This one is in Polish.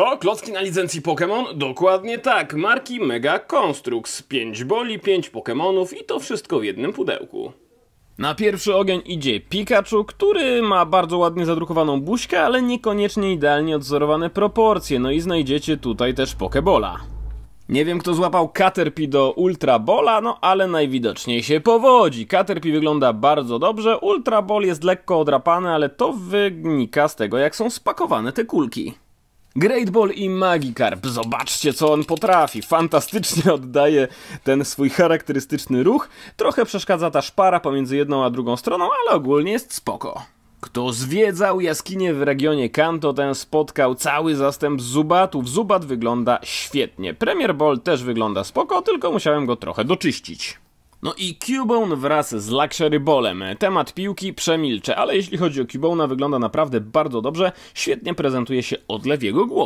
Co? Klocki na licencji Pokémon? Dokładnie tak. Marki Mega Construx. 5 boli, 5 Pokémonów i to wszystko w jednym pudełku. Na pierwszy ogień idzie Pikachu, który ma bardzo ładnie zadrukowaną buźkę, ale niekoniecznie idealnie odzorowane proporcje. No i znajdziecie tutaj też Pokebola. Nie wiem kto złapał Caterpie do Ultra Bola, no ale najwidoczniej się powodzi. Caterpie wygląda bardzo dobrze, Ultra Ball jest lekko odrapany, ale to wynika z tego jak są spakowane te kulki. Great Ball i Magikarp. Zobaczcie, co on potrafi. Fantastycznie oddaje ten swój charakterystyczny ruch. Trochę przeszkadza ta szpara pomiędzy jedną a drugą stroną, ale ogólnie jest spoko. Kto zwiedzał jaskinie w regionie Kanto, ten spotkał cały zastęp Zubatów. Zubat wygląda świetnie. Premier Ball też wygląda spoko, tylko musiałem go trochę doczyścić. No i Cubone wraz z Luxury Bolem. Temat piłki przemilczę, ale jeśli chodzi o Cubona, wygląda naprawdę bardzo dobrze. Świetnie prezentuje się odlew jego głowy.